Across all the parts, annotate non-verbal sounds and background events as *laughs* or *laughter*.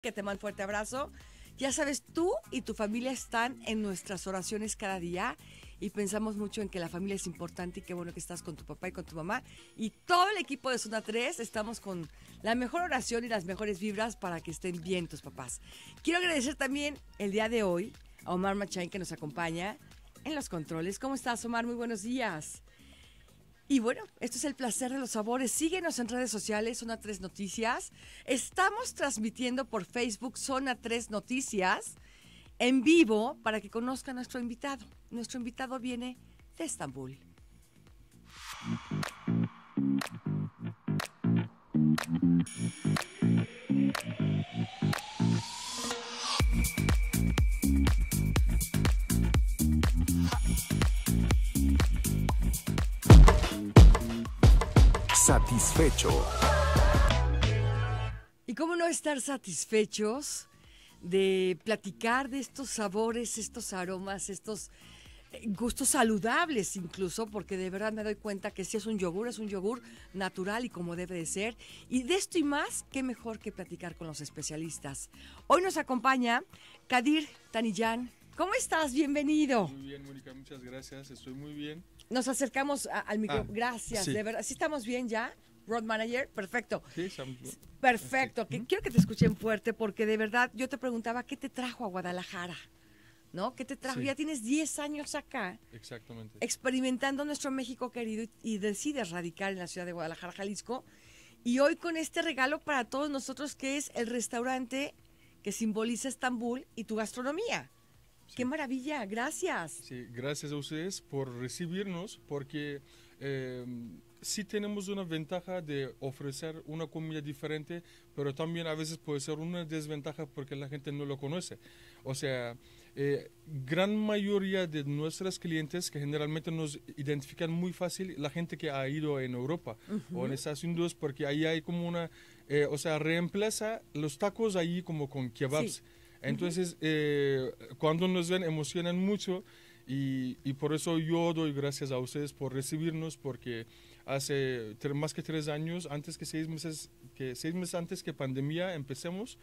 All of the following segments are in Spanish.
que te mando un fuerte abrazo. Ya sabes, tú y tu familia están en nuestras oraciones cada día y pensamos mucho en que la familia es importante y qué bueno que estás con tu papá y con tu mamá. Y todo el equipo de Zona 3 estamos con la mejor oración y las mejores vibras para que estén bien tus papás. Quiero agradecer también el día de hoy a Omar Machain que nos acompaña en los controles. ¿Cómo estás, Omar? Muy buenos días. Y bueno, esto es el placer de los sabores. Síguenos en redes sociales, Zona 3 Noticias. Estamos transmitiendo por Facebook Zona 3 Noticias en vivo para que conozca a nuestro invitado. Nuestro invitado viene de Estambul. satisfecho. ¿Y cómo no estar satisfechos de platicar de estos sabores, estos aromas, estos eh, gustos saludables incluso, porque de verdad me doy cuenta que si es un yogur, es un yogur natural y como debe de ser. Y de esto y más, qué mejor que platicar con los especialistas. Hoy nos acompaña Kadir Tanillán ¿Cómo estás? Bienvenido. Muy bien, Mónica, muchas gracias. Estoy muy bien. Nos acercamos al micro. Ah, gracias, de verdad. ¿Sí estamos bien ya? Road Manager, perfecto. Sí, estamos Perfecto. Quiero que te escuchen fuerte porque de verdad yo te preguntaba qué te trajo a Guadalajara. ¿no? ¿Qué te trajo? Ya tienes 10 años acá. Exactamente. Experimentando nuestro México querido y, decides radicar en la ciudad de Guadalajara, Jalisco. Y hoy con este regalo para todos nosotros que es el restaurante que simboliza Estambul y tu gastronomía. ¡Qué maravilla! Gracias. gracias a ustedes por recibirnos, porque eh, sí tenemos una ventaja de ofrecer una comida diferente, pero también a veces puede ser una desventaja porque la gente no lo conoce. O sea, eh, gran mayoría de nuestros clientes que generalmente nos identifican muy fácil la gente que ha ido en Europa o en Estados Unidos porque ahí hay como una, eh, o sea, reemplaza los tacos ahí como con kebabs. Entonces, eh, cuando nos ven, emocionan mucho y, por eso yo doy gracias a ustedes por recibirnos, porque hace más que tres años, antes que seis meses, que seis meses antes que pandemia empecemos,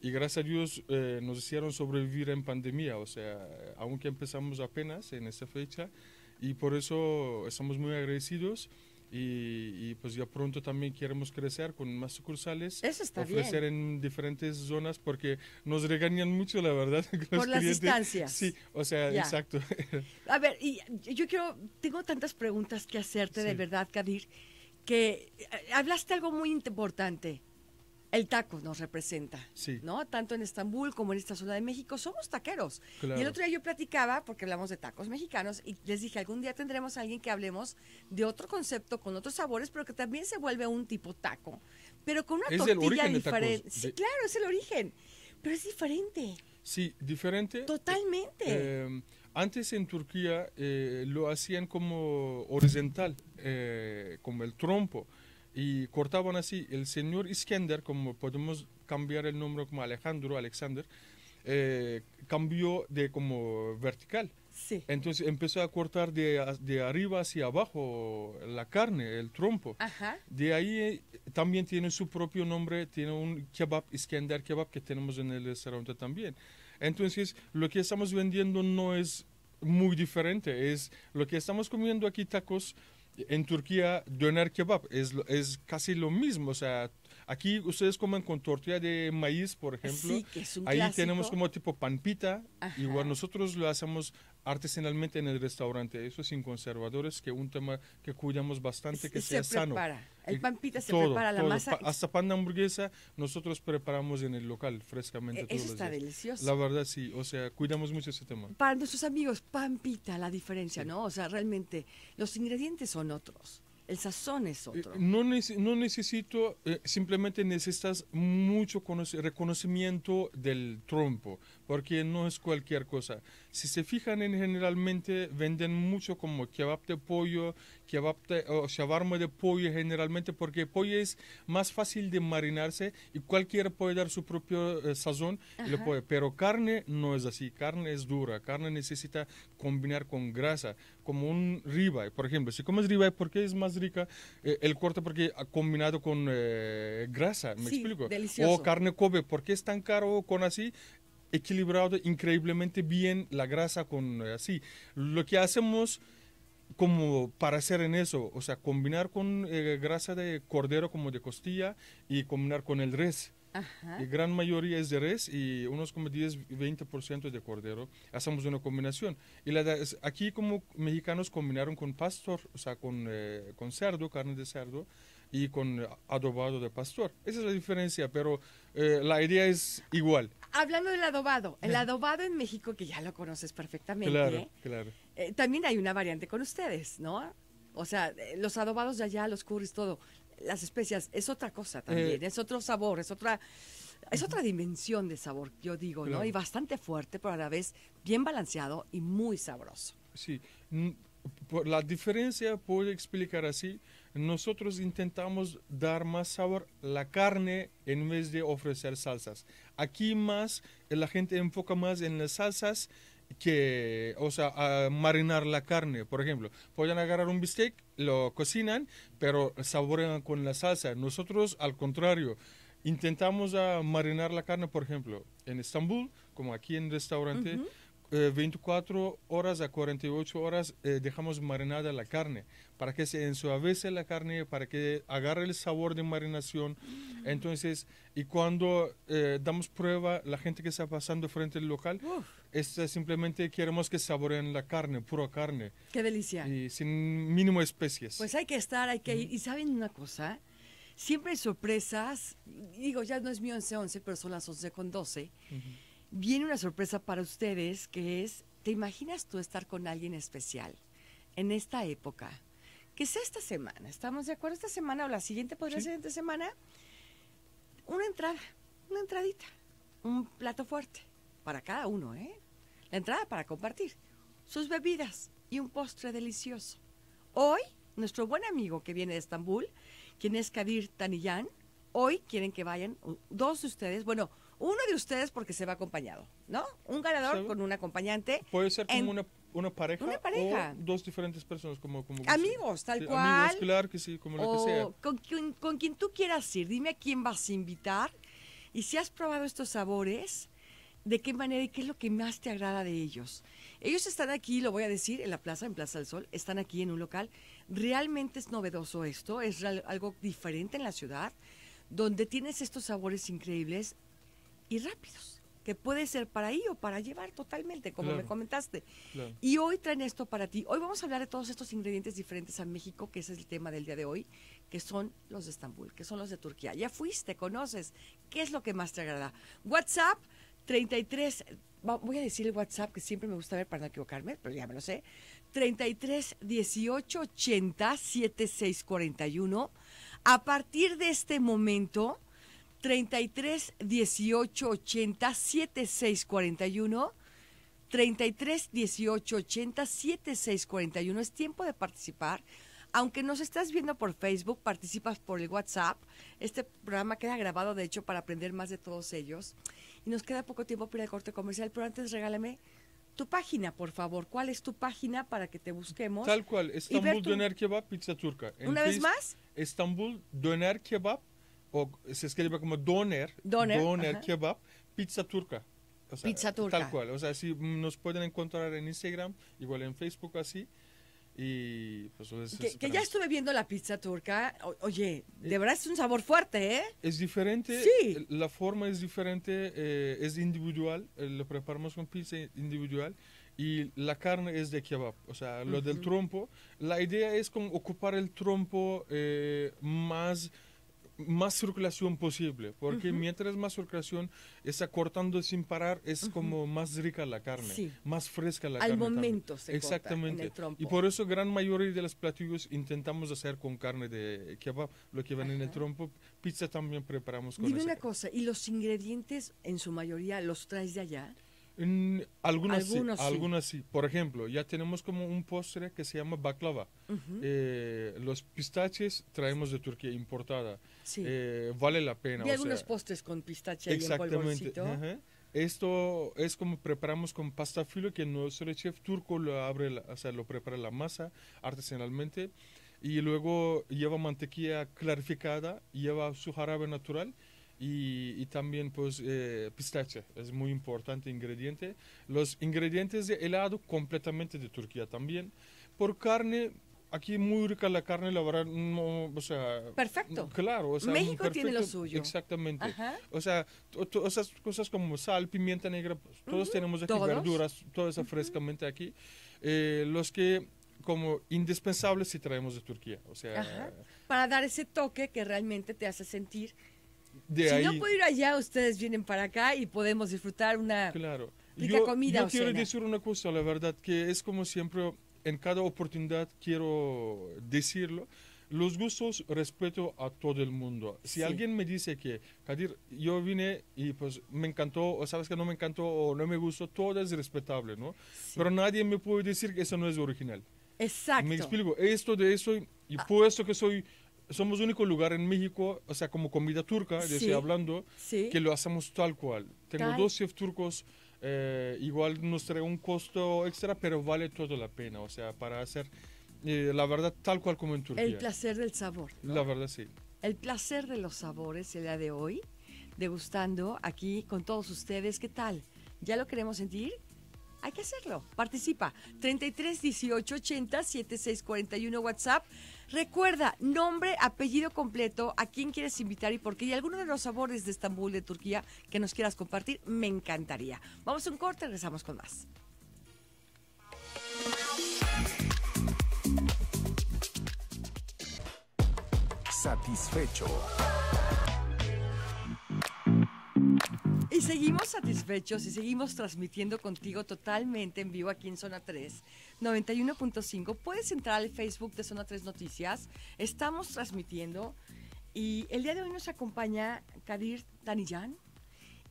y gracias a Dios eh, nos hicieron sobrevivir en pandemia, o sea, aunque empezamos apenas en esta fecha, y por eso estamos muy agradecidos. Y, pues ya pronto también queremos crecer con más sucursales, Eso está ofrecer en diferentes zonas porque nos regañan mucho, la verdad. *laughs* Por las distancias. Sí, o sea, exacto. A ver, y yo quiero, tengo tantas preguntas que hacerte de verdad, Kadir, que eh, hablaste algo muy importante el taco nos representa, sí. ¿no? Tanto en Estambul como en esta zona de México, somos taqueros. Y el otro día yo platicaba, porque hablamos de tacos mexicanos, y les dije, algún día tendremos a alguien que hablemos de otro concepto, con otros sabores, pero que también se vuelve un tipo taco, pero con una tortilla diferente. Sí, claro, es el origen, pero es diferente. Sí, diferente. Totalmente. Eh, em, antes en Turquía eh, lo hacían como horizontal, eh, como el trompo y cortaban así. El señor Iskender, como podemos cambiar el nombre como Alejandro, Alexander, eh, cambió de como vertical. Sí. Entonces empezó a cortar de, de, arriba hacia abajo la carne, el trompo. Ajá. De ahí eh, también tiene su propio nombre, tiene un kebab, Iskender kebab que tenemos en el restaurante también. Entonces lo que estamos vendiendo no es muy diferente, es lo que estamos comiendo aquí tacos en Turquía, doner kebab es, es casi lo mismo, o sea, Aquí ustedes comen con tortilla de maíz, por ejemplo. Sí, que es un Ahí tenemos como tipo pampita. Ajá. Igual nosotros lo hacemos artesanalmente en el restaurante. Eso sin conservadores, que un tema que cuidamos bastante, que sea se prepara. sano. El eh, pampita se prepara, la masa. hasta pan de hamburguesa nosotros preparamos en el local frescamente. E, eso está delicioso. La verdad sí, o sea, cuidamos mucho ese tema. Para nuestros amigos, pampita, la diferencia, ¿no? O sea, realmente los ingredientes son otros. El sazón es eh, otro. no, necesito, eh, simplemente necesitas mucho reconocimiento del trompo porque no es cualquier cosa. Si se fijan en generalmente venden mucho como kebab de pollo, kebab de, o shawarma de pollo generalmente porque pollo es más fácil de marinarse y cualquiera puede dar su propio eh, sazón, lo puede. pero carne no es así, carne es dura, carne necesita combinar con grasa, como un ribeye, por ejemplo, si comes ribeye porque es más rica eh, el corte porque ha combinado con eh, grasa, me explico. O carne Kobe, qué es tan caro con así equilibrado increíblemente bien la grasa con eh, así. Lo que hacemos como para hacer en eso, o sea, combinar con eh, grasa de cordero como de costilla y combinar con el res. La gran mayoría es de res y unos como 10-20% de cordero. Hacemos una combinación. Y aquí como mexicanos combinaron con pastor, o sea, con, eh, con cerdo, carne de cerdo y con adobado de pastor. Esa es la diferencia, pero eh, la idea es igual. Hablando del adobado, el adobado en México, que ya lo conoces perfectamente, claro, ¿eh? claro. Eh, también hay una variante con ustedes, ¿no? O sea, los adobados de allá, los curries, todo, las especias, es otra cosa también, es otro sabor, es otra... Es otra dimensión de sabor, yo digo, ¿no? Y bastante fuerte, pero a la vez bien balanceado y muy sabroso. Sí, la diferencia puede explicar así nosotros intentamos dar más sabor la carne en vez de ofrecer salsas. Aquí más eh, la gente enfoca más en las salsas que, o sea, marinar la carne, por ejemplo. Pueden agarrar un bistec, lo cocinan, pero saborean con la salsa. Nosotros, al contrario, intentamos a ah, marinar la carne, por ejemplo, en Estambul, como aquí en restaurante. 24 eh, horas a 48 horas eh, dejamos marinada la carne para que se ensuavece la carne, para que agarre el sabor de marinación. Mm. Entonces, y cuando eh, damos prueba, la gente que está pasando frente al local, simplemente queremos que saboreen la carne, pura carne. Qué delicia. Y sin mínimo especies. Pues hay que estar, hay que ir. Y saben una cosa, siempre hay sorpresas, digo, ya no es mi 11-11, pero son las 11 con 12. Viene una sorpresa para ustedes que es, ¿te imaginas tú estar con alguien especial en esta época? que esta semana, ¿estamos de acuerdo? Esta semana o la siguiente, podría ser esta semana, una entrada, una entradita, un plato fuerte para cada uno, ¿eh? La entrada para compartir, sus bebidas y un postre delicioso. Hoy, nuestro buen amigo que viene de Estambul, quien es Kadir Tanillán, hoy quieren que vayan dos de ustedes, bueno, uno de ustedes porque se va acompañado, ¿no? Un ganador con un acompañante. Puede ser como una una pareja, O dos diferentes personas como, como amigos tal cual amigos claro que sí como lo que sea con con quien tú quieras ir dime a quién vas a invitar y si has probado estos sabores de qué manera y qué es lo que más te agrada de ellos ellos están aquí lo voy a decir en la plaza en Plaza del Sol están aquí en un local realmente es novedoso esto es algo diferente en la ciudad donde tienes estos sabores increíbles y rápidos que puede ser para ir o para llevar totalmente, como me comentaste. Y hoy traen esto para ti. Hoy vamos a hablar de todos estos ingredientes diferentes a México, que ese es el tema del día de hoy, que son los de Estambul, que son los de Turquía. Ya fuiste, conoces, ¿qué es lo que más te agrada? WhatsApp 33, voy a decir el WhatsApp que siempre me gusta ver para no equivocarme, pero ya me lo sé. 33 18 80 7641. A partir de este momento 33 18 80 dieciocho 33 18 80 y Es tiempo de participar. Aunque nos estás viendo por Facebook, participas por el WhatsApp. Este programa queda grabado, de hecho, para aprender más de todos ellos. Y nos queda poco tiempo para el corte comercial, pero antes regálame tu página, por favor. ¿Cuál es tu página para que te busquemos? Tal cual, Estambul Doner Kebab Pizza Turca. ¿Una vez más? Estambul Döner Kebab o se escribe como doner, doner, kebab, pizza turca. pizza turca. Tal cual. O sea, si nos pueden encontrar en Instagram, igual en Facebook, así. Y pues, que, ya estuve viendo la pizza turca. oye, eh, de verdad es un sabor fuerte, ¿eh? Es diferente. La forma es diferente, eh, es individual. Eh, lo preparamos con pizza individual. Y la carne es de kebab, o sea, lo del trompo. La idea es como ocupar el trompo más más circulación posible, porque mientras más circulación está cortando sin parar, es como más rica la carne, más fresca la carne. Al momento se Exactamente. Corta en y por eso gran mayoría de los platillos intentamos hacer con carne de kebab, lo que van en el trompo, pizza también preparamos con Dime una cosa, ¿y los ingredientes en su mayoría los traes de allá? En, algunas, algunas, sí, Por ejemplo, ya tenemos como un postre que se llama baklava. Eh, los pistaches traemos de Turquía importada. Eh, vale la pena. Y algunos postres con pistache exactamente, Esto es como preparamos con pasta filo que nuestro chef turco lo abre, en lo prepara la masa artesanalmente y luego lleva mantequilla clarificada, lleva su jarabe natural y, también pues eh, pistache es muy importante ingrediente los ingredientes de helado completamente de Turquía también por carne aquí muy rica la carne la verdad no o sea perfecto claro México tiene lo suyo exactamente o sea esas cosas como sal pimienta negra pues, todos tenemos aquí verduras todo eso frescamente aquí eh, los que como indispensables si traemos de Turquía o sea para dar ese toque que realmente te hace sentir si no puedo ir allá, ustedes vienen para acá y podemos disfrutar una claro. rica yo, comida. Yo quiero decir una cosa, la verdad, que es como siempre, en cada oportunidad quiero decirlo. Los gustos respeto a todo el mundo. Si alguien me dice que, Kadir, yo vine y pues me encantó, o sabes que no me encantó, o no me gustó, todo es respetable, ¿no? Pero nadie me puede decir que eso no es original. Exacto. Me explico, esto de eso, y ah. por esto que soy somos el único lugar en México, o sea, como comida turca, sí, estoy hablando, que lo hacemos tal cual. Tengo dos chefs turcos, eh, igual nos trae un costo extra, pero vale todo la pena, o sea, para hacer, eh, la verdad, tal cual como en Turquía. El placer del sabor. La verdad, sí. El placer de los sabores, el día de hoy, degustando aquí con todos ustedes. ¿Qué tal? ¿Ya lo queremos sentir? Hay que hacerlo. Participa. 33 18 80 41 WhatsApp. Recuerda, nombre, apellido completo, a quién quieres invitar y por qué. Y alguno de los sabores de Estambul, de Turquía, que nos quieras compartir, me encantaría. Vamos a un corte, regresamos con más. Satisfecho y seguimos satisfechos y seguimos transmitiendo contigo totalmente en vivo aquí en Zona 3, 91.5. Puedes entrar al Facebook de Zona 3 Noticias. Estamos transmitiendo y el día de hoy nos acompaña Kadir Tanillán.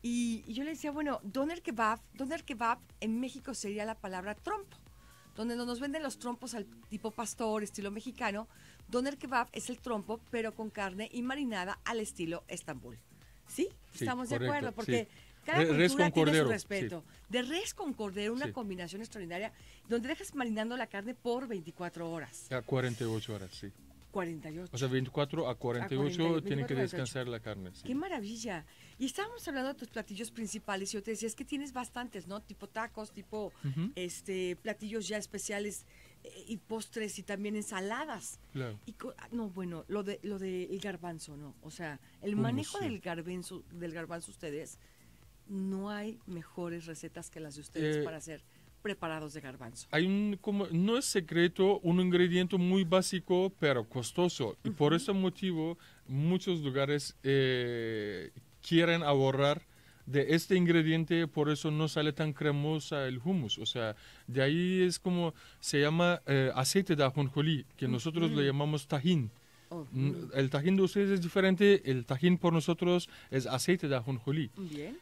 Y, yo le decía, bueno, doner kebab, doner kebab en México sería la palabra trompo, donde nos venden los trompos al tipo pastor, estilo mexicano. Doner kebab es el trompo, pero con carne y marinada al estilo Estambul. Sí, estamos de acuerdo, porque cada cultura con tiene su respeto. De res con cordero, una combinación extraordinaria, donde dejas marinando la carne por 24 horas. A 48 horas, sí. 48. O sea, 24 a 48 tienen que descansar la carne. ¡Qué maravilla! Y estábamos hablando de tus platillos principales y yo te decía, es que tienes bastantes, ¿no? Tipo tacos, tipo este platillos ya especiales y postres y también ensaladas. Claro. Y ah, no, bueno, lo de lo del garbanzo, no, o sea, el manejo del garbanzo del garbanzo ustedes no hay mejores recetas que las de ustedes eh, para hacer preparados de garbanzo. Hay un como no es secreto, un ingrediente muy básico pero costoso y por ese motivo muchos lugares eh, quieren ahorrar de este ingrediente, por eso no sale tan cremosa el hummus. O sea, de ahí es como se llama eh, aceite de ajonjolí, que mm, nosotros lo le mm. llamamos tajín. Oh, mm, el tajín de ustedes es diferente, el tajín por nosotros es aceite de ajonjolí.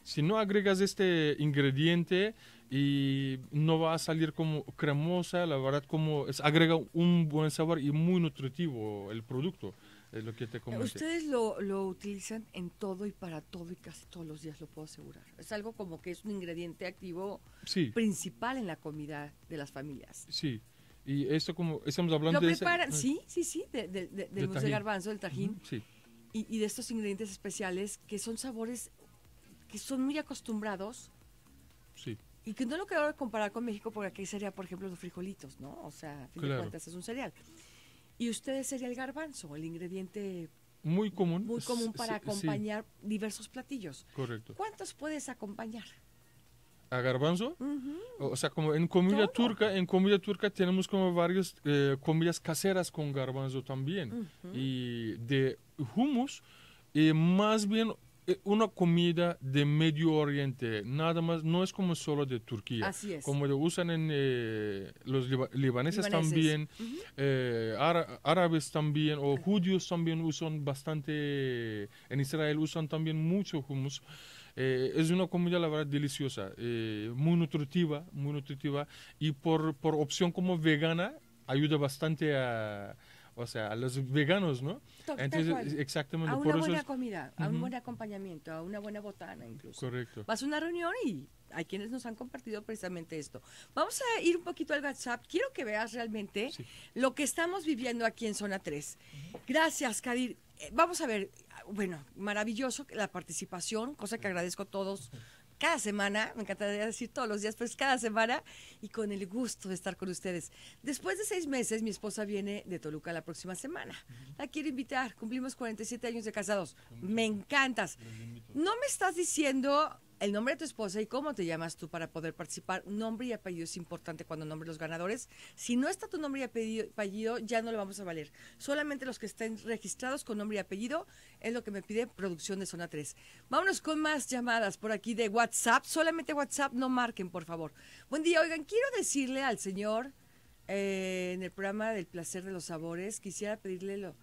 Si no agregas este ingrediente y no va a salir como cremosa, la verdad como es, agrega un buen sabor y muy nutritivo el producto lo que te eh, comenté. Ustedes lo, lo utilizan en todo y para todo y casi todos los días, lo puedo asegurar. Es algo como que es un ingrediente activo principal en la comida de las familias. Sí. Y esto como estamos hablando ¿Lo Preparan, sí, sí, sí, de, del garbanzo, del tajín. sí. y, de estos ingredientes especiales que son sabores que son muy acostumbrados. Sí. Y que no lo que de comparar con México porque aquí sería, por ejemplo, los frijolitos, ¿no? O sea, fin es un cereal. ¿Y ustedes sería el garbanzo, el ingrediente muy común? Muy común para acompañar diversos platillos. Correcto. ¿Cuántos puedes acompañar? a garbanzo. O sea, como en comida turca, en comida turca tenemos como varias eh, comidas caseras con garbanzo también. Y de hummus, eh, más bien eh, una comida de Medio Oriente, nada más, no es como solo de Turquía. Así es. Como lo usan en eh, los libaneses, también, eh, árabes también, o judíos también usan bastante, en Israel usan también mucho humus es una comida, la verdad, deliciosa, muy nutritiva, muy nutritiva, y por, por opción como vegana, ayuda bastante a o sea, a los veganos, ¿no? Entonces, exactamente. A una buena comida, a un buen acompañamiento, a una buena botana incluso. Correcto. Vas a una reunión y hay quienes nos han compartido precisamente esto. Vamos a ir un poquito al WhatsApp. Quiero que veas realmente lo que estamos viviendo aquí en Zona 3. Gracias, Kadir. Eh, vamos a ver, ah, bueno, maravilloso la participación, cosa que agradezco a todos cada semana, me encantaría decir todos los días, pero es cada semana y con el gusto de estar con ustedes. Después de seis meses, mi esposa viene de Toluca la próxima semana. La quiero invitar, cumplimos 47 años de casados. Me encantas. No me estás diciendo el nombre de tu esposa y cómo te llamas tú para poder participar. Nombre y apellido es importante cuando nombres los ganadores. Si no está tu nombre y apellido, ya no lo vamos a valer. Solamente los que estén registrados con nombre y apellido es lo que me pide producción de Zona 3. Vámonos con más llamadas por aquí de WhatsApp. Solamente WhatsApp, no marquen, por favor. Buen día, oigan, quiero decirle al señor eh, en el programa del placer de los sabores, quisiera pedirle lo...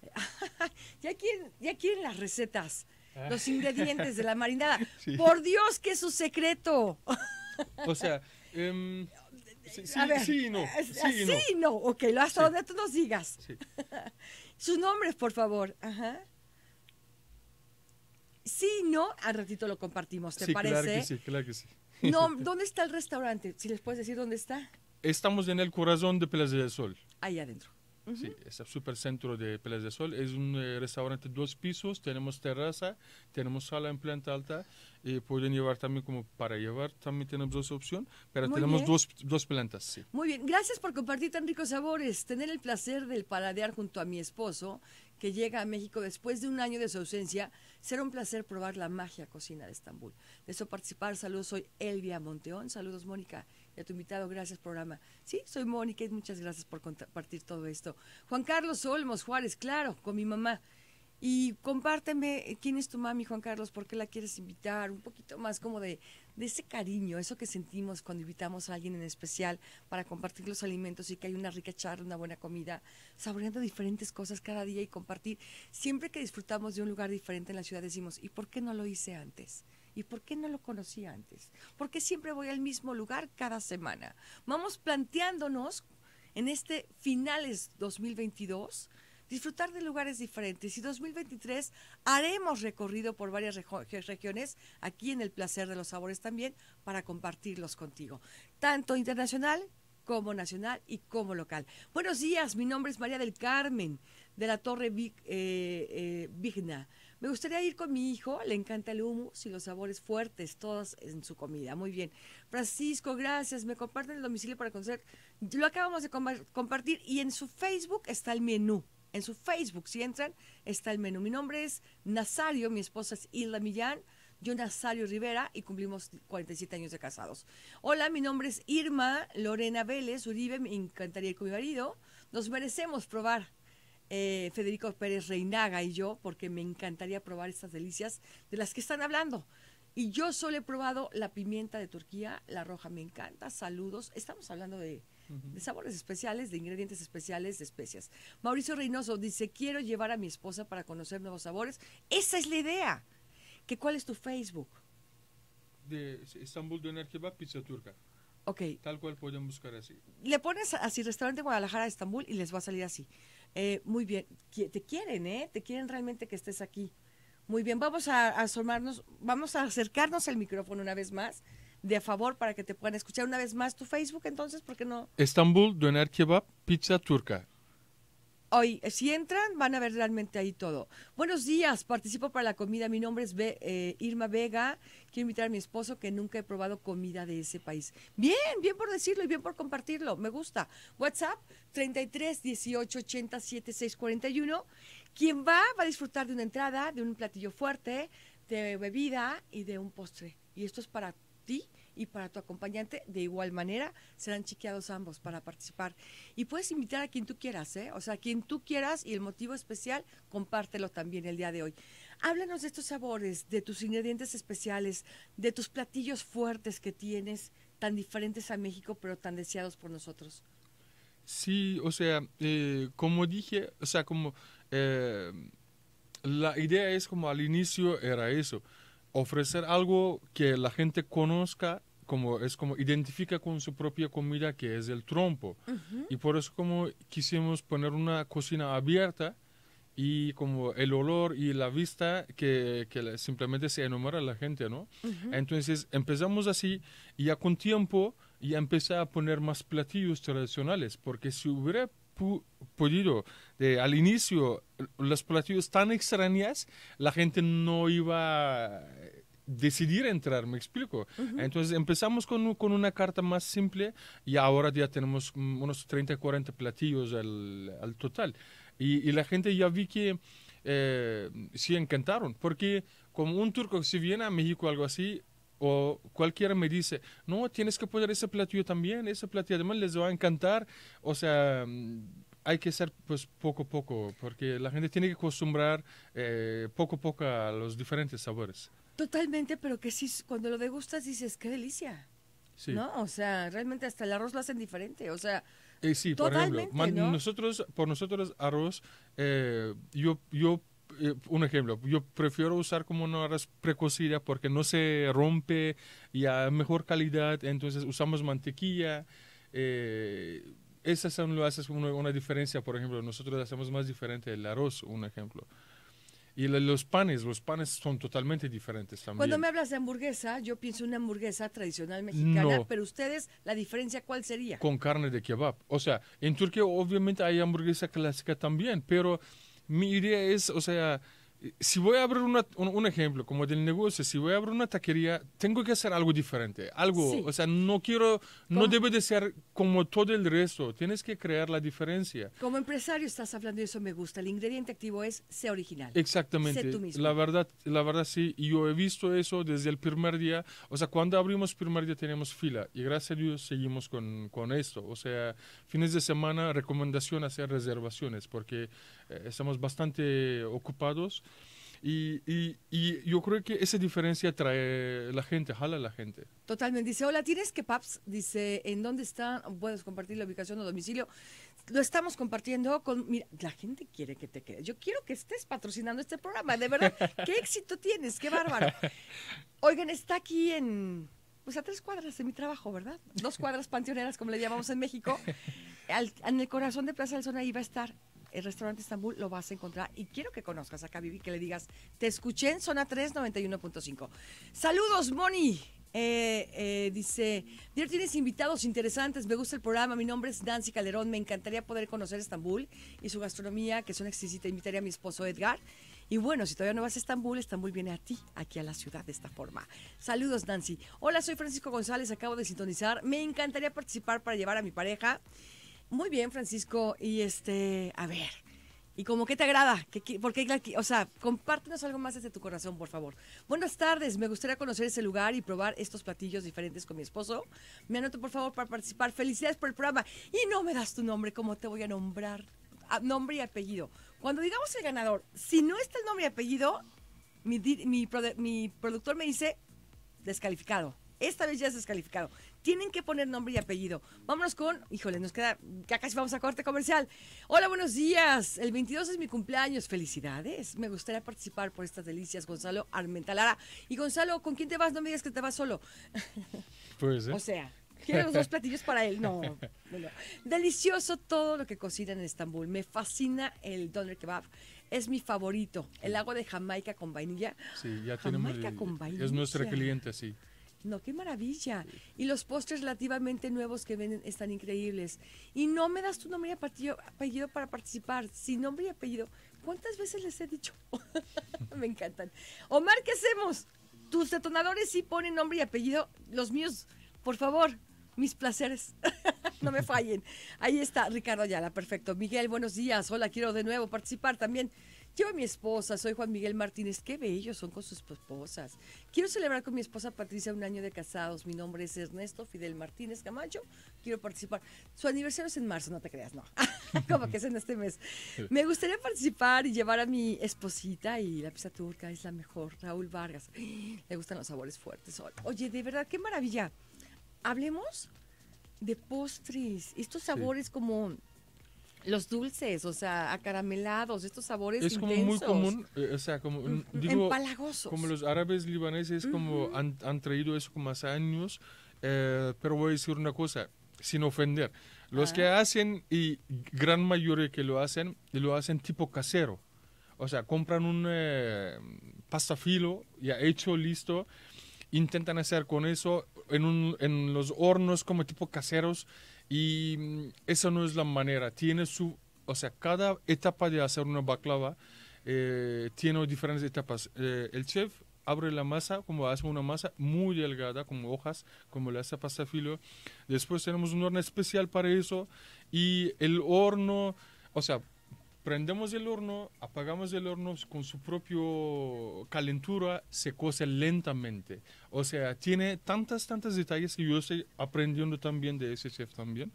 *laughs* ya, quieren, ya quieren las recetas. Ah. los ingredientes de la marinada. *laughs* Por Dios, que es su secreto. O sea, em, sí, sí, eh, no. Sí, no. no. Ok, hasta donde tú nos digas. *laughs* Sus nombres, por favor. Ajá. Sí, no. Al ratito lo compartimos, ¿te parece? sí, claro que sí. *laughs* ¿dónde está el restaurante? Si les puedes decir dónde está. Estamos en el corazón de Plaza del Sol. Ahí adentro. Sí, es el supercentro de Peles de Sol. Es un eh, restaurante de dos pisos, tenemos terraza, tenemos sala en planta alta. y pueden llevar también como para llevar, también tenemos dos opciones, pero tenemos dos, dos plantas. Muy bien, gracias por compartir tan ricos sabores. Tener el placer del paladear junto a mi esposo, que llega a México después de un año de su ausencia, será un placer probar la magia cocina de Estambul. De eso participar, saludos, soy Elvia Monteón. Saludos, Mónica y a tu invitado, gracias programa. Sí, soy Mónica y muchas gracias por compartir todo esto. Juan Carlos Olmos Juárez, claro, con mi mamá. Y compárteme eh, quién es tu mami, Juan Carlos, por qué la quieres invitar, un poquito más como de, de ese cariño, eso que sentimos cuando invitamos a alguien en especial para compartir los alimentos y que hay una rica charla, una buena comida, saboreando diferentes cosas cada día y compartir. Siempre que disfrutamos de un lugar diferente en la ciudad decimos, ¿y por qué no lo hice antes? ¿Y por qué no lo conocí antes? ¿Por qué siempre voy al mismo lugar cada semana? Vamos planteándonos en este finales 2022 disfrutar de lugares diferentes y 2023 haremos recorrido por varias regiones aquí en el placer de los sabores también para compartirlos contigo, tanto internacional como nacional y como local. Buenos días, mi nombre es María del Carmen de la Torre eh, eh, Vigna. Me gustaría ir con mi hijo, le encanta el humus y los sabores fuertes, todas en su comida. Muy bien. Francisco, gracias. Me comparten el domicilio para conocer. Lo acabamos de compartir y en su Facebook está el menú. En su Facebook, si entran, está el menú. Mi nombre es Nazario, mi esposa es Hilda Millán. Yo Nazario Rivera y cumplimos 47 años de casados. Hola, mi nombre es Irma Lorena Vélez Uribe, me encantaría ir con mi marido. Nos merecemos probar eh, Federico Pérez Reinaga y yo, porque me encantaría probar estas delicias de las que están hablando. Y yo solo he probado la pimienta de Turquía, la roja me encanta, saludos. Estamos hablando de, sabores especiales, de ingredientes especiales, de especias. Mauricio Reynoso dice, quiero llevar a mi esposa para conocer nuevos sabores. Esa es la idea. ¿Que ¿Cuál es tu Facebook? De Estambul de Energía Pizza Turca. Ok. Tal cual pueden buscar así. Le pones así, restaurante Guadalajara, Estambul, y les va a salir así. Eh, muy bien, te quieren, ¿eh? Te quieren realmente que estés aquí. Muy bien, vamos a asomarnos, vamos a acercarnos al micrófono una vez más, de a favor, para que te puedan escuchar una vez más tu Facebook, entonces, ¿por qué no? Estambul, Doner Kebab, Pizza Turca. Hoy, si entran, van a ver realmente ahí todo. Buenos días, participo para la comida. Mi nombre es eh, Irma Vega. Quiero invitar a mi esposo que nunca he probado comida de ese país. Bien, bien por decirlo y bien por compartirlo. Me gusta. WhatsApp 33 18 80 641. Quien va, va a disfrutar de una entrada, de un platillo fuerte, de bebida y de un postre. Y esto es para ti y para tu acompañante de igual manera serán chiqueados ambos para participar. Y puedes invitar a quien tú quieras, ¿eh? o sea, quien tú quieras y el motivo especial, compártelo también el día de hoy. Háblanos de estos sabores, de tus ingredientes especiales, de tus platillos fuertes que tienes, tan diferentes a México, pero tan deseados por nosotros. Sí, o sea, eh, como dije, o sea, como eh, la idea es como al inicio era eso, ofrecer algo que la gente conozca como es como identifica con su propia comida que es el trompo y por eso como quisimos poner una cocina abierta y como el olor y la vista que, que simplemente se enamora la gente, ¿no? Entonces empezamos así y ya con tiempo ya empecé a poner más platillos tradicionales porque si hubiera podido de, al inicio los platillos tan extrañas, la gente no iba decidir entrar, ¿me explico? Entonces empezamos con, una carta más simple y ahora ya tenemos mm, unos 30, 40 platillos al, total. Y, la gente ya vi que eh, se encantaron, porque como un turco si viene a México o algo así, o cualquiera me dice, no, tienes que poner ese platillo también, ese platillo además les va a encantar, o sea mm, hay que ser pues poco a poco, porque la gente tiene que acostumbrar eh, poco a poco a los diferentes sabores. Totalmente, pero que si cuando lo degustas dices, qué delicia. ¿No? O sea, realmente hasta el arroz lo hacen diferente. O sea, eh, sí, por ejemplo, nosotros, por nosotros arroz, eh, yo, yo eh, un ejemplo, yo prefiero usar como una arroz precocida porque no se rompe y a mejor calidad, entonces usamos mantequilla. esa esa lo haces una, una diferencia, por ejemplo, nosotros hacemos más diferente el arroz, un ejemplo. Y los panes, los panes son totalmente diferentes también. Cuando me hablas de hamburguesa, yo pienso una hamburguesa tradicional mexicana, pero ustedes, ¿la diferencia cuál sería? Con carne de kebab. O sea, en Turquía obviamente hay hamburguesa clásica también, pero mi idea es, o sea, si voy a abrir una, un, un, ejemplo como del negocio, si voy a abrir una taquería, tengo que hacer algo diferente, algo, o sea, no quiero, no debe de ser como todo el resto, tienes que crear la diferencia. Como empresario estás hablando y eso me gusta, el ingrediente activo es ser original. Exactamente. tú mismo. La verdad, la verdad sí, yo he visto eso desde el primer día, o sea, cuando abrimos primer día tenemos fila y gracias a Dios seguimos con, con esto, o sea, fines de semana recomendación hacer reservaciones porque eh, estamos bastante ocupados. Y, yo creo que esa diferencia trae la gente, jala a la gente. Totalmente. Dice, hola, ¿tienes que PAPS? Dice, ¿en dónde está? ¿Puedes compartir la ubicación o domicilio? Lo estamos compartiendo con... Mira, la gente quiere que te quedes. Yo quiero que estés patrocinando este programa. De verdad, *laughs* qué éxito tienes, qué bárbaro. Oigan, está aquí en... Pues a tres cuadras de mi trabajo, ¿verdad? Dos cuadras panteoneras, como le llamamos en México. *laughs* en el corazón de Plaza del Zona va a estar el restaurante Estambul lo vas a encontrar y quiero que conozcas acá, Vivi, que le digas, te escuché en zona 391.5. Saludos, Moni. Eh, eh, dice, Dier, tienes invitados interesantes, me gusta el programa, mi nombre es Nancy Calderón, me encantaría poder conocer Estambul y su gastronomía, que son exquisita, invitaría a mi esposo Edgar. Y bueno, si todavía no vas a Estambul, Estambul viene a ti, aquí a la ciudad de esta forma. Saludos, Nancy. Hola, soy Francisco González, acabo de sintonizar. Me encantaría participar para llevar a mi pareja muy bien, Francisco. Y este, a ver, ¿y como qué te agrada? porque, o sea, compártenos algo más desde tu corazón, por favor. Buenas tardes, me gustaría conocer ese lugar y probar estos platillos diferentes con mi esposo. Me anoto, por favor, para participar. Felicidades por el programa. Y no me das tu nombre, ¿cómo te voy a nombrar? nombre y apellido. Cuando digamos el ganador, si no está el nombre y apellido, mi productor me dice descalificado. Esta vez ya es descalificado. Tienen que poner nombre y apellido. Vámonos con, híjole, nos queda, ya casi vamos a corte comercial. Hola, buenos días. El 22 es mi cumpleaños. Felicidades. Me gustaría participar por estas delicias, Gonzalo Armentalara. Y Gonzalo, ¿con quién te vas? No me digas que te vas solo. *laughs* Pues, ¿eh? O sea, Quiero los dos platillos para él. No, Delicioso todo lo que cocinan en Estambul. Me fascina el doner kebab. Es mi favorito. El agua de Jamaica con vainilla. Sí, ya tenemos. con vainilla. Es nuestra cliente, sí. No, qué maravilla. Y los postres relativamente nuevos que venden están increíbles. Y no me das tu nombre y apellido, para participar. Sin nombre y apellido. ¿Cuántas veces les he dicho? *laughs* me encantan. Omar, ¿qué hacemos? Tus detonadores sí ponen nombre y apellido. Los míos, por favor, mis placeres. *laughs* no me fallen. Ahí está, Ricardo Ayala, perfecto. Miguel, buenos días. Hola, quiero de nuevo participar también. Llevo a mi esposa, soy Juan Miguel Martínez. Qué bellos son con sus esposas. Quiero celebrar con mi esposa Patricia un año de casados. Mi nombre es Ernesto Fidel Martínez Camacho. Quiero participar. Su aniversario es en marzo, no te creas, no. *laughs* Como que es en este mes. Me gustaría participar y llevar a mi esposita y la pizza turca es la mejor. Raúl Vargas. *gasps* Le gustan los sabores fuertes. Oye, de verdad, qué maravilla. Hablemos de postres. Estos sabores como los dulces, o sea, acaramelados, estos sabores Es como muy común, eh, o sea, como... Mm, digo, Como los árabes libaneses como han, traído eso como más años, eh, pero voy a decir una cosa, sin ofender. Los que hacen, y gran mayoría que lo hacen, lo hacen tipo casero. O sea, compran un eh, pastafilo ya hecho, listo, intentan hacer con eso en, un, en los hornos como tipo caseros, y mm, esa no es la manera. Tiene su, o sea, cada etapa de hacer una baklava eh, tiene diferentes etapas. Eh, el chef abre la masa, como hace una masa muy delgada, como hojas, como le hace pastafilo. Después tenemos un horno especial para eso y el horno, o sea, prendemos el horno, apagamos el horno con su propio calentura, se cose lentamente. O sea, tiene tantas, tantas detalles y yo estoy aprendiendo también de ese chef también.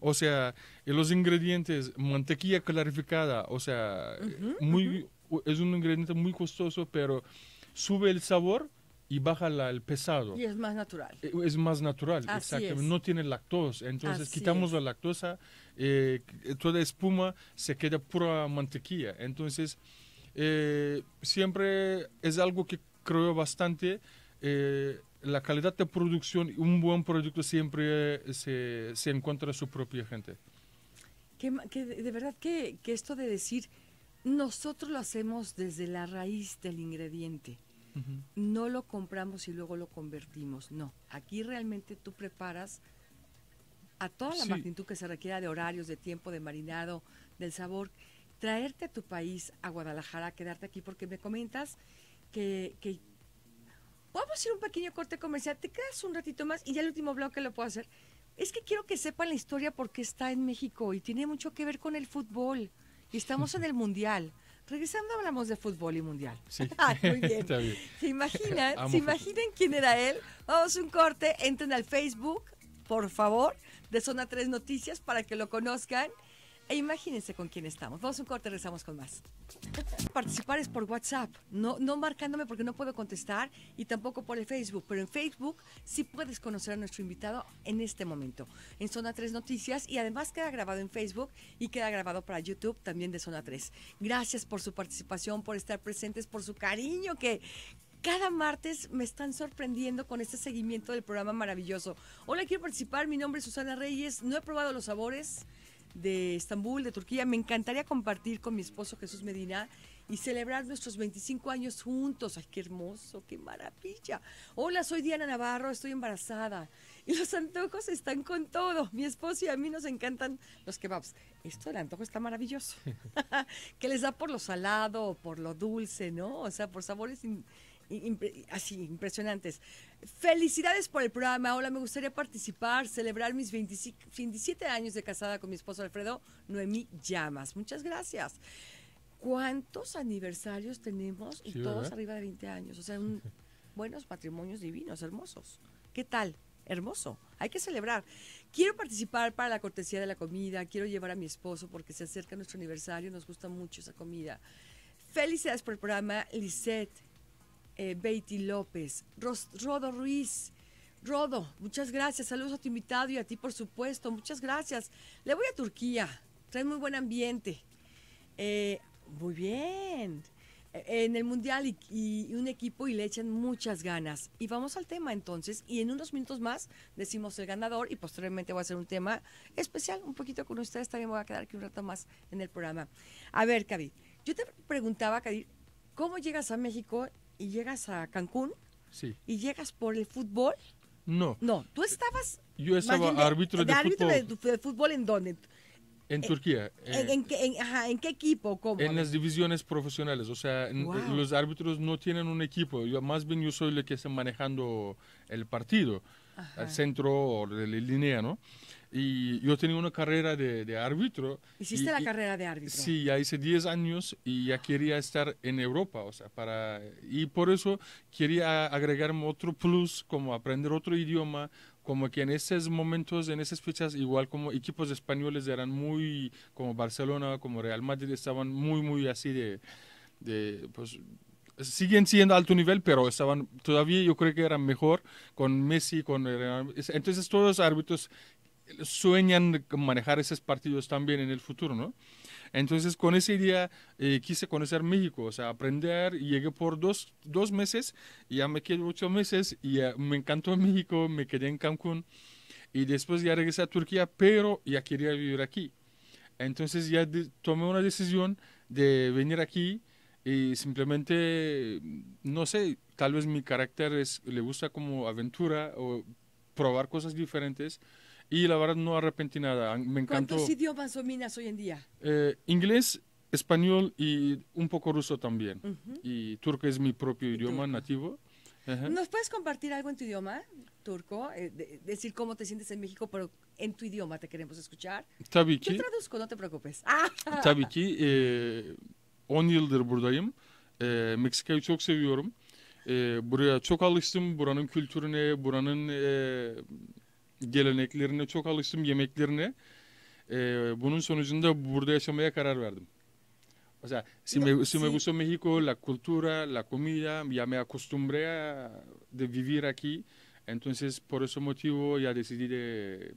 O sea, eh, los ingredientes, mantequilla clarificada, o sea, muy, es un ingrediente muy costoso, pero sube el sabor y baja el pesado. Y es más natural. Eh, es más natural, No tiene lactosa. Entonces quitamos la lactosa eh, toda espuma se queda pura mantequilla. Entonces, eh, siempre es algo que creo bastante. Eh, la calidad de producción, un buen producto siempre se, se encuentra su propia gente. Que, de verdad que, que, esto de decir, nosotros lo hacemos desde la raíz del ingrediente. No lo compramos y luego lo convertimos. No, aquí realmente tú preparas a toda la magnitud que se requiera de horarios, de tiempo, de marinado, del sabor, traerte a tu país, a Guadalajara, quedarte aquí, porque me comentas que, vamos a hacer un pequeño corte comercial, te quedas un ratito más y ya el último bloque lo puedo hacer. Es que quiero que sepan la historia porque está en México y tiene mucho que ver con el fútbol. Y estamos en el *laughs* Mundial. Regresando hablamos de fútbol y mundial. Sí. *laughs* muy *laughs* bien. ¿Se imaginan? ¿Se imaginen quién era él? Vamos un corte, entren al Facebook, por favor, de Zona 3 Noticias para que lo conozcan. E imagínense con quién estamos. Vamos a un corte, regresamos con más. *laughs* Participar es por WhatsApp, no, no marcándome porque no puedo contestar y tampoco por el Facebook, pero en Facebook sí puedes conocer a nuestro invitado en este momento, en Zona 3 Noticias y además queda grabado en Facebook y queda grabado para YouTube también de Zona 3. Gracias por su participación, por estar presentes, por su cariño que, cada martes me están sorprendiendo con este seguimiento del programa maravilloso. Hola, quiero participar. Mi nombre es Susana Reyes. No he probado los sabores de Estambul, de Turquía. Me encantaría compartir con mi esposo Jesús Medina y celebrar nuestros 25 años juntos. ¡Ay, qué hermoso! ¡Qué maravilla! Hola, soy Diana Navarro, estoy embarazada. Y los antojos están con todo. Mi esposo y a mí nos encantan los kebabs. Esto del antojo está maravilloso. *laughs* *laughs* que les da por lo salado, por lo dulce, ¿no? O sea, por sabores así, impresionantes. Felicidades por el programa. Hola, me gustaría participar, celebrar mis 27 años de casada con mi esposo Alfredo Noemí Llamas. Muchas gracias. ¿Cuántos aniversarios tenemos? y todos arriba de 20 años. O sea, *laughs* buenos matrimonios divinos, hermosos. ¿Qué tal? hermoso. Hay que celebrar. Quiero participar para la cortesía de la comida. Quiero llevar a mi esposo porque se acerca nuestro aniversario. Nos gusta mucho esa comida. Felicidades por el programa, Lisette eh, López, Rodo Ruiz. Rodo, muchas gracias. Saludos a tu invitado y a ti, por supuesto. Muchas gracias. Le voy a Turquía. trae muy buen ambiente. Eh, muy bien. Eh, en el Mundial y, un equipo y le echan muchas ganas. Y vamos al tema entonces. Y en unos minutos más decimos el ganador y posteriormente voy a hacer un tema especial, un poquito con ustedes. También voy a quedar aquí un rato más en el programa. A ver, Kadir, yo te preguntaba, Kadir, ¿cómo llegas a México y llegas a Cancún. Sí. Y llegas por el fútbol. No. No, tú estabas. Eh, yo estaba árbitro de, de, árbitro De, fútbol en dónde? En, eh, Turquía. Eh, en, qué, equipo? como En las divisiones profesionales. O sea, los árbitros no tienen un equipo. Yo, más bien yo soy el que está manejando el partido, al centro o la línea, ¿no? y yo tenía una carrera de, de árbitro. ¿Hiciste la carrera de árbitro? Sí, ya hice 10 años y ya quería estar en Europa, o sea, para... Y por eso quería agregarme otro plus, como aprender otro idioma, como que en esos momentos, en esas fechas, igual como equipos españoles eran muy, como Barcelona, como Real Madrid, estaban muy, muy así de, de pues siguen siendo alto nivel, pero estaban todavía, yo creo que eran mejor con Messi, con entonces todos los árbitros sueñan manejar esos partidos también en el futuro, ¿no? Entonces, con esa idea eh, quise conocer México, o sea, aprender. Llegué por dos, dos meses, ya me quedé ocho meses y me encantó México, me quedé en Cancún y después ya regresé a Turquía, pero ya quería vivir aquí. Entonces ya tomé una decisión de venir aquí y simplemente, no sé, tal vez mi carácter es, le gusta como aventura o probar cosas diferentes y la verdad no arrepentí nada. Me encantó. ¿Cuántos idiomas dominas hoy en día? Eh, inglés, español y un poco ruso también. Y turco es mi propio idioma nativo. ¿Nos puedes compartir algo en tu idioma turco? Eh, decir cómo te sientes en México, pero en tu idioma te queremos escuchar. Yo traduzco, no te preocupes. Tabiki, ah. ki. Eh, 10 yıldır buradayım. Meksika'yı çok seviyorum. buraya çok alıştım. Buranın kültürüne, buranın geleneklerine çok alıştım, yemeklerine. Ee, bunun sonucunda burada yaşamaya karar verdim. O sea, si, me, si me gustó México, la cultura, la comida, ya me acostumbré a de vivir aquí. Entonces, por ese motivo ya decidí de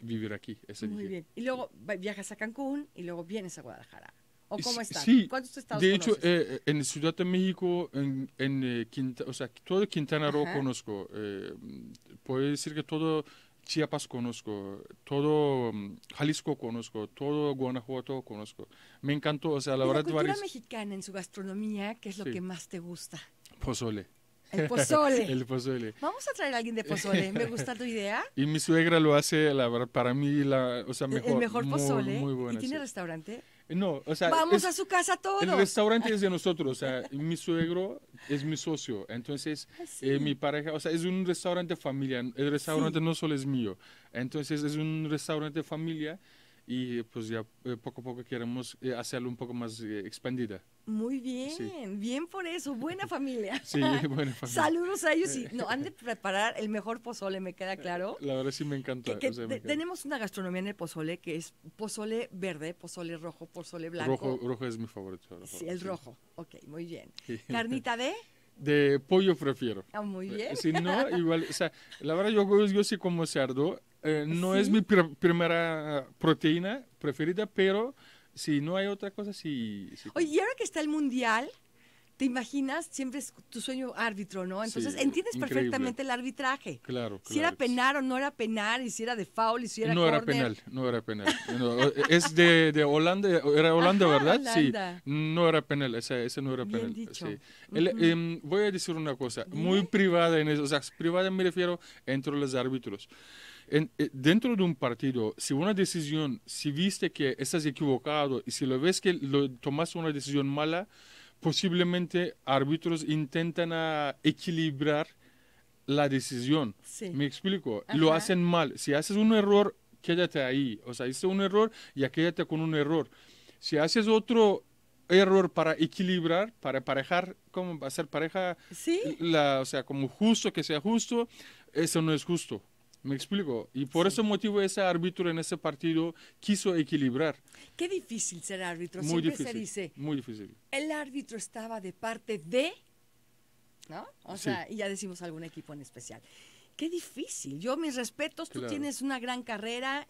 vivir aquí. Ese Muy bien. Y luego viajas a Cancún y luego vienes a Guadalajara. ¿O cómo estás? Sí, ¿Cuántos estados De hecho, eh, eh, en Ciudad de México, en, en eh, o sea, todo Quintana Roo conozco. Eh, puedo decir que todo Chiapas conozco, todo mm, Jalisco conozco, todo Guanajuato conozco. Me encantó, o sea, la verdad, ¿Y verdad... La cultura mexicana en su gastronomía, ¿qué es lo que más te gusta? Pozole. El pozole. *laughs* el pozole. Vamos a traer a alguien de pozole. Me gusta tu idea. *laughs* Y mi suegra lo hace, la verdad, para mí, la, o sea, mejor. El mejor pozole. Muy, ¿Y tiene restaurante? No, o sea, vamos a su casa todos. El restaurante es de nosotros, o sea, mi suegro es mi socio, entonces ah, eh, mi pareja, o sea, es un restaurante familia, el restaurante no solo es mío, entonces es un restaurante familia y pues ya eh, poco a poco queremos eh, hacerlo un poco más eh, expandida. Muy bien, bien por eso, buena familia. *laughs* Sí, buena *laughs* familia. Saludos a ellos y *laughs* no, han de preparar el mejor pozole, me queda claro. La verdad sí me encanta. Tenemos una gastronomía en el pozole que es pozole verde, pozole rojo, pozole blanco. Rojo, rojo es mi favorito. sí, el rojo, ok, muy bien. Carnita de... De pollo prefiero. Ah, muy bien. Si no, igual, o sea, la verdad yo, yo sí como cerdo, eh, no es mi primera proteína preferida, pero si no hay otra cosa, sí. Oye, y ahora que está el mundial, te imaginas, siempre es tu sueño árbitro, ¿no? Entonces entiendes perfectamente el arbitraje. Claro, Si era penal o no era penal, y si era de foul, y si era No era penal, no era penal. es de, Holanda, era Holanda, ¿verdad? Sí, no era penal, ese, no era penal. Em, voy a decir una cosa, muy privada en eso, o sea, privada me refiero entre los árbitros. Eh, dentro de un partido, si una decisión, si viste que estás equivocado y si lo ves que tomaste una decisión mala, posiblemente árbitros intentan equilibrar la decisión. Sí. ¿Me explico? Lo hacen mal. Si haces un error, quédate ahí. O sea, hice un error y quédate con un error. Si haces otro error para equilibrar, para parejar, ¿cómo va a ser pareja? o sea, como justo, que sea justo, eso no es justo. Me explico. Y por ese motivo ese árbitro en ese partido quiso equilibrar. Qué difícil ser árbitro. Muy Siempre se dice. Muy difícil. El árbitro estaba de parte de, ¿no? O sea, y ya decimos algún equipo en especial. Qué difícil. Yo mis respetos. Tú tienes una gran carrera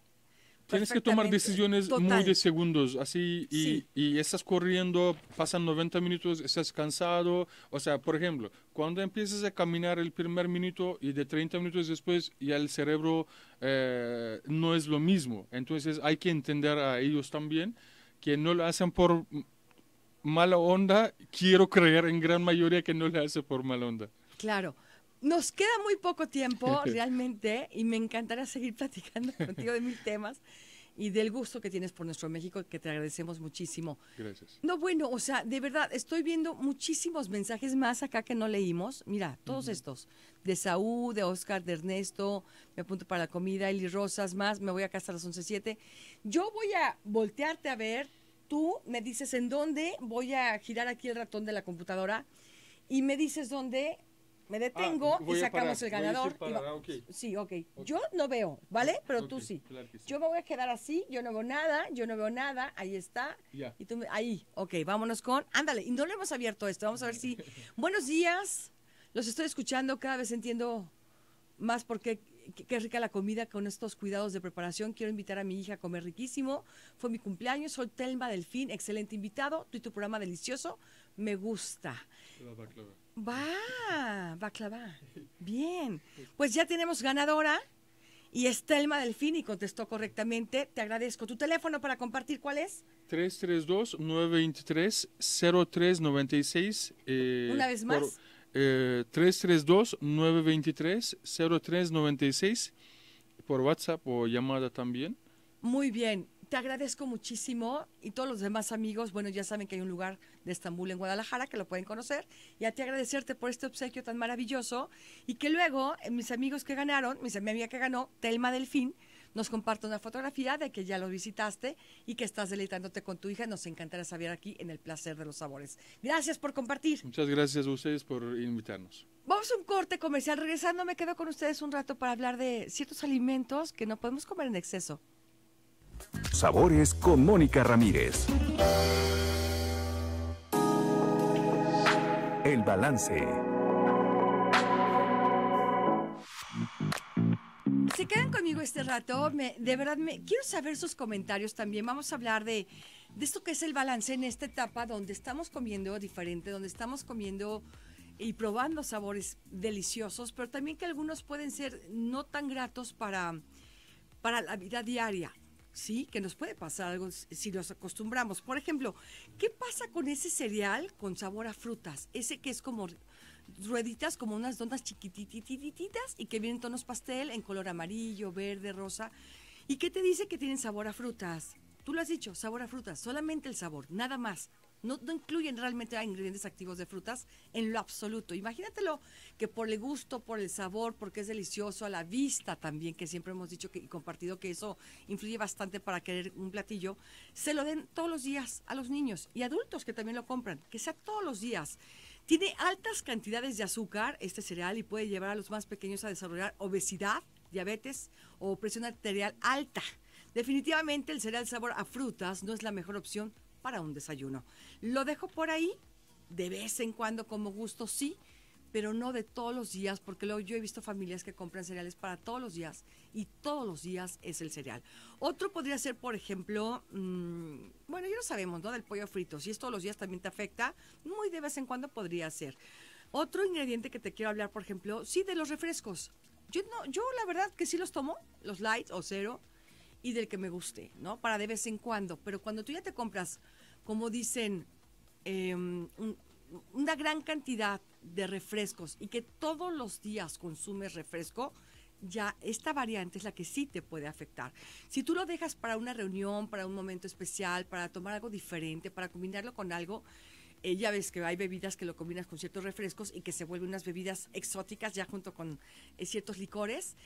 Tienes que tomar decisiones muy de segundos, así, y, estás corriendo, pasan 90 minutos, estás cansado. O sea, por ejemplo, cuando empiezas a caminar el primer minuto y de 30 minutos después ya el cerebro eh, no es lo mismo. Entonces hay que entender a ellos también que no lo hacen por mala onda, quiero creer en gran mayoría que no lo hace por mala onda. Claro. Nos queda muy poco tiempo *laughs* realmente y me encantará seguir platicando *laughs* contigo de mis temas y del gusto que tienes por nuestro México, que te agradecemos muchísimo. Gracias. No, bueno, o sea, de verdad, estoy viendo muchísimos mensajes más acá que no leímos. Mira, todos estos, de Saúl, de Oscar, de Ernesto, me apunto para la comida, Eli Rosas, más, me voy a casa a las 11.07. Yo voy a voltearte a ver, tú me dices en dónde, voy a girar aquí el ratón de la computadora y me dices dónde me detengo ah, y sacamos el ganador. Sí, okay. ok. Yo no veo, ¿vale? Pero tú sí. Yo me voy a quedar así, yo no veo nada, yo no veo nada, ahí está. Y ahí, ok, vámonos con. Ándale, y no le hemos abierto esto, vamos a ver si. *laughs* Buenos días, los estoy escuchando, cada vez entiendo más por qué rica la comida con estos cuidados de preparación. Quiero invitar a mi hija a comer riquísimo. Fue mi cumpleaños, soy Telma Delfín, excelente invitado. tu y tu programa delicioso, me gusta. Claro, Va, va clavar. Bien. Pues ya tenemos ganadora y Estelma Delfini contestó correctamente. Te agradezco. ¿Tu teléfono para compartir cuál es? 332-923-0396. Eh, Una vez más. 332-923-0396 eh, por WhatsApp o llamada también. Muy bien. Te agradezco muchísimo y todos los demás amigos, bueno, ya saben que hay un lugar de Estambul en Guadalajara que lo pueden conocer y a ti agradecerte por este obsequio tan maravilloso y que luego eh, mis amigos que ganaron, mi amiga que ganó, Telma Delfín, nos comparte una fotografía de que ya lo visitaste y que estás deleitándote con tu hija. Nos encantará saber aquí en el placer de los sabores. Gracias por compartir. Muchas gracias a ustedes por invitarnos. Vamos a un corte comercial. Regresando, me quedo con ustedes un rato para hablar de ciertos alimentos que no podemos comer en exceso. Sabores con Mónica Ramírez. El balance. Se quedan conmigo este rato. de verdad, quiero saber sus comentarios también. Vamos a hablar de, de esto que es el balance en esta etapa donde estamos comiendo diferente, donde estamos comiendo y probando sabores deliciosos, pero también que algunos pueden ser no tan gratos para, para la vida diaria. ¿sí? Que nos puede pasar algo si nos acostumbramos. Por ejemplo, ¿qué pasa con ese cereal con sabor a frutas? Ese que es como rueditas, como unas donas chiquititititas y que vienen tonos pastel en color amarillo, verde, rosa. ¿Y qué te dice que tienen sabor a frutas? Tú lo has dicho, sabor a frutas, solamente el sabor, nada más. No, incluyen realmente ah, ingredientes activos de frutas en lo absoluto. Imagínatelo que por el gusto, por el sabor, porque es delicioso, a la vista también, que siempre hemos dicho que, y compartido que eso influye bastante para querer un platillo, se lo den todos los días a los niños y adultos que también lo compran, que sea todos los días. Tiene altas cantidades de azúcar este cereal y puede llevar a los más pequeños a desarrollar obesidad, diabetes o presión arterial alta. Definitivamente el cereal sabor a frutas no es la mejor opción para un desayuno. Lo dejo por ahí, de vez en cuando como gusto, sí, pero no de todos los días, porque luego yo he visto familias que compran cereales para todos los días y todos los días es el cereal. Otro podría ser, por ejemplo, mm, bueno, ya lo sabemos, ¿no? Del pollo frito. Si es todos los días también te afecta, muy de vez en cuando podría ser. Otro ingrediente que te quiero hablar, por ejemplo, sí, de los refrescos. Yo, no, yo la verdad que sí los tomo, los light o cero, y del que me guste, ¿no? Para de vez en cuando. Pero cuando tú ya te compras como dicen, em, una gran cantidad de refrescos y que todos los días consumes refresco, ya esta variante es la que sí te puede afectar. Si tú lo dejas para una reunión, para un momento especial, para tomar algo diferente, para combinarlo con algo, eh, ya ves que hay bebidas que lo combinas con ciertos refrescos y que se vuelven unas bebidas exóticas ya junto con eh, ciertos licores.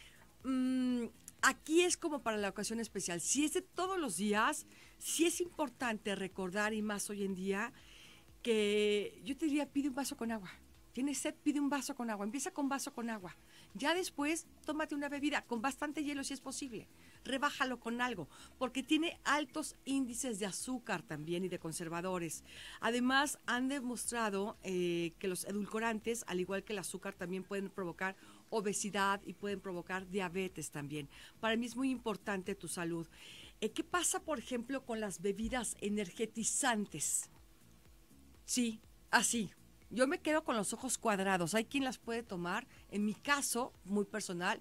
Mm, aquí es como para la ocasión especial. Si es de todos los días, si es importante recordar, y más hoy en día, que yo te diría, pide un vaso con agua. Tienes sed, pide un vaso con agua. Empieza con vaso con agua. Ya después, tómate una bebida con bastante hielo si es posible. Rebájalo con algo, porque tiene altos índices de azúcar también y de conservadores. Además, han demostrado eh, que los edulcorantes, al igual que el azúcar, también pueden provocar obesidad y pueden provocar diabetes también. Para mí es muy importante tu salud. Eh, ¿Qué pasa, por ejemplo, con las bebidas energetizantes? Sí, así. Yo me quedo con los ojos cuadrados. Hay quien las puede tomar. En mi caso, muy personal,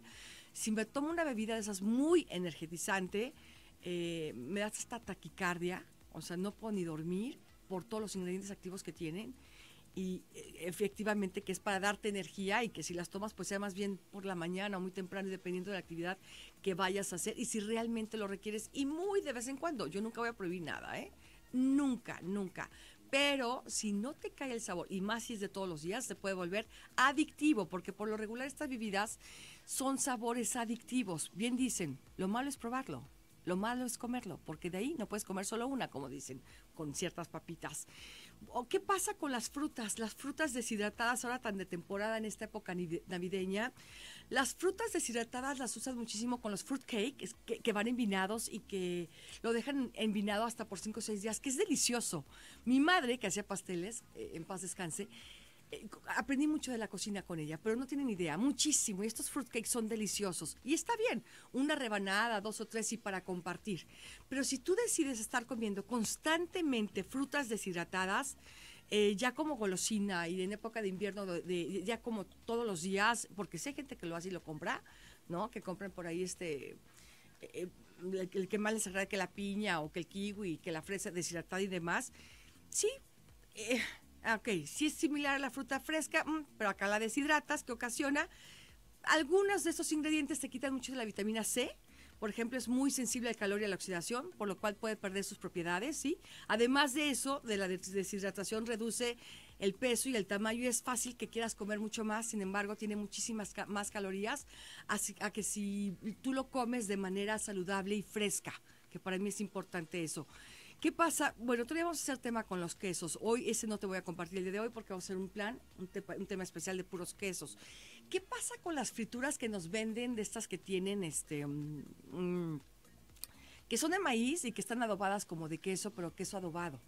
si me tomo una bebida de esas muy energetizante, eh, me da hasta taquicardia. O sea, no puedo ni dormir por todos los ingredientes activos que tienen y e, efectivamente que es para darte energía y que si las tomas pues sea más bien por la mañana o muy temprano dependiendo de la actividad que vayas a hacer y si realmente lo requieres y muy de vez en cuando. Yo nunca voy a prohibir nada, ¿eh? Nunca, nunca. Pero si no te cae el sabor, y más si es de todos los días, se puede volver adictivo, porque por lo regular estas bebidas son sabores adictivos. Bien dicen, lo malo es probarlo. Lo malo es comerlo, porque de ahí no puedes comer solo una, como dicen, con ciertas papitas. ¿O qué pasa con las frutas? Las frutas deshidratadas, ahora tan de temporada en esta época navideña. Las frutas deshidratadas las usas muchísimo con los fruit cakes que, van envinados y que lo dejan envinado hasta por 5 o 6 días, que es delicioso. Mi madre, que hacía pasteles, eh, en paz descanse, eh, aprendí mucho de la cocina con ella, pero no tienen idea, muchísimo. Y estos fruitcakes son deliciosos. Y está bien, una rebanada, dos o tres y para compartir. Pero si tú decides estar comiendo constantemente frutas deshidratadas, eh, ya como golosina y en época de invierno, de, ya como todos los días, porque sé gente que lo hace y lo compra, ¿no? Que compren por ahí este... Eh, el, que más les agrada que la piña o que el kiwi, que la fresa deshidratada y demás. Sí, eh, Ah, ok, sí es similar a la fruta fresca, mm, pero acá la deshidratas, que ocasiona? Algunos de esos ingredientes te quitan mucho de la vitamina C. Por ejemplo, es muy sensible al calor y a la oxidación, por lo cual puede perder sus propiedades, ¿sí? Además de eso, de la deshidratación reduce el peso y el tamaño y es fácil que quieras comer mucho más, sin embargo tiene muchísimas más calorías, así a que si tú lo comes de manera saludable y fresca, que para mí es importante eso. ¿Qué pasa? Bueno, todavía vamos a hacer tema con los quesos. Hoy ese no te voy a compartir el día de hoy porque vamos a hacer un plan, un, tema especial de puros quesos. ¿Qué pasa con las frituras que nos venden de estas que tienen este... Mm, mm, que son de maíz y que están adobadas como de queso, pero queso adobado.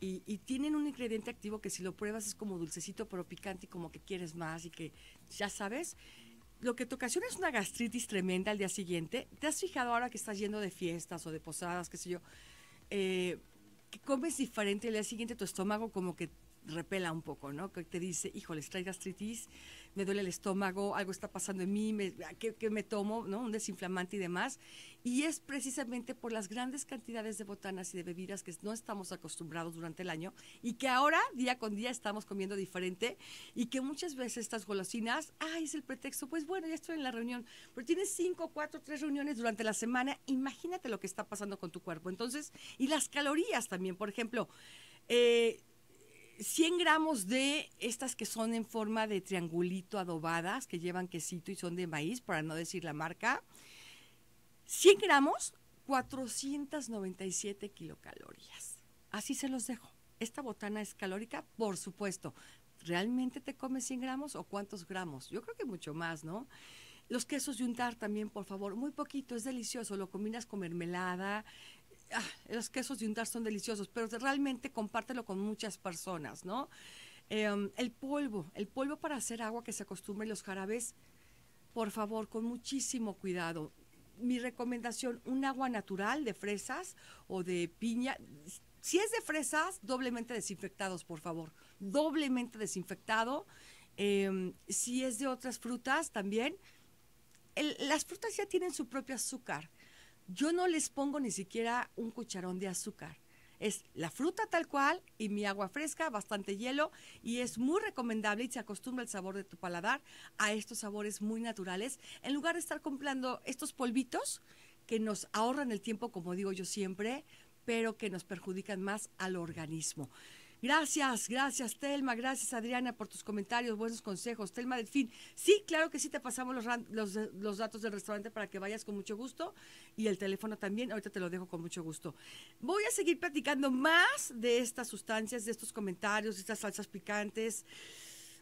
Y, y, tienen un ingrediente activo que si lo pruebas es como dulcecito pero picante y como que quieres más y que ya sabes. Lo que te ocasiona es una gastritis tremenda al día siguiente. ¿Te has fijado ahora que estás yendo de fiestas o de posadas, qué sé yo? eh, comes diferente, el día siguiente tu estómago como que repela un poco, ¿no? Que te dice, híjole, trae gastritis, me duele el estómago, algo está pasando en mí, me, ¿qué, me tomo? ¿no? Un desinflamante y demás. Y es precisamente por las grandes cantidades de botanas y de bebidas que no estamos acostumbrados durante el año y que ahora, día con día, estamos comiendo diferente y que muchas veces estas golosinas, ah, es el pretexto, pues bueno, ya estoy en la reunión, pero tienes cinco, cuatro, tres reuniones durante la semana, imagínate lo que está pasando con tu cuerpo. Entonces, y las calorías también, por ejemplo, eh, 100 gramos de estas que son en forma de triangulito adobadas, que llevan quesito y son de maíz, para no decir la marca. 100 gramos, 497 kilocalorías. Así se los dejo. Esta botana es calórica, por supuesto. ¿Realmente te comes 100 gramos o cuántos gramos? Yo creo que mucho más, ¿no? Los quesos de untar también, por favor, muy poquito, es delicioso. Lo combinas con mermelada, Ah, los quesos de untar son deliciosos, pero realmente compártelo con muchas personas, ¿no? Em, el polvo, el polvo para hacer agua que se acostumbre los jarabes, por favor, con muchísimo cuidado. Mi recomendación, un agua natural de fresas o de piña. Si es de fresas, doblemente desinfectados, por favor. Doblemente desinfectado. Em, si es de otras frutas, también. las frutas ya tienen su propio azúcar yo no les pongo ni siquiera un cucharón de azúcar. Es la fruta tal cual y mi agua fresca, bastante hielo y es muy recomendable y se acostumbra el sabor de tu paladar a estos sabores muy naturales en lugar de estar comprando estos polvitos que nos ahorran el tiempo, como digo yo siempre, pero que nos perjudican más al organismo. Gracias, gracias Telma, gracias Adriana por tus comentarios, buenos consejos. Telma Fin, sí, claro que sí, te pasamos los, datos del restaurante para que vayas con mucho gusto y el teléfono también, ahorita te lo dejo con mucho gusto. Voy a seguir platicando más de estas sustancias, de estos comentarios, de estas salsas picantes,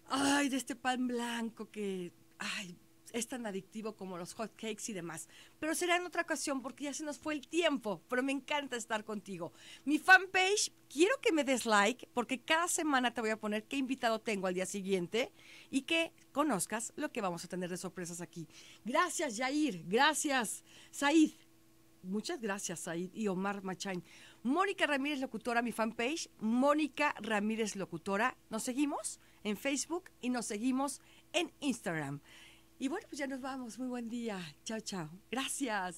ay, de este pan blanco que, ay, es tan adictivo como los hot cakes y demás. Pero será en otra ocasión porque ya se nos fue el tiempo, pero me encanta estar contigo. Mi fanpage, quiero que me des like porque cada semana te voy a poner qué invitado tengo al día siguiente y que conozcas lo que vamos a tener de sorpresas aquí. Gracias, Yair. Gracias, Said. Muchas gracias, Said y Omar Machain. Mónica Ramírez Locutora, mi fanpage. Mónica Ramírez Locutora. Nos seguimos en Facebook y nos seguimos en Instagram. Y bueno, pues ya nos vamos. Muy buen día. Chao, chao. Gracias.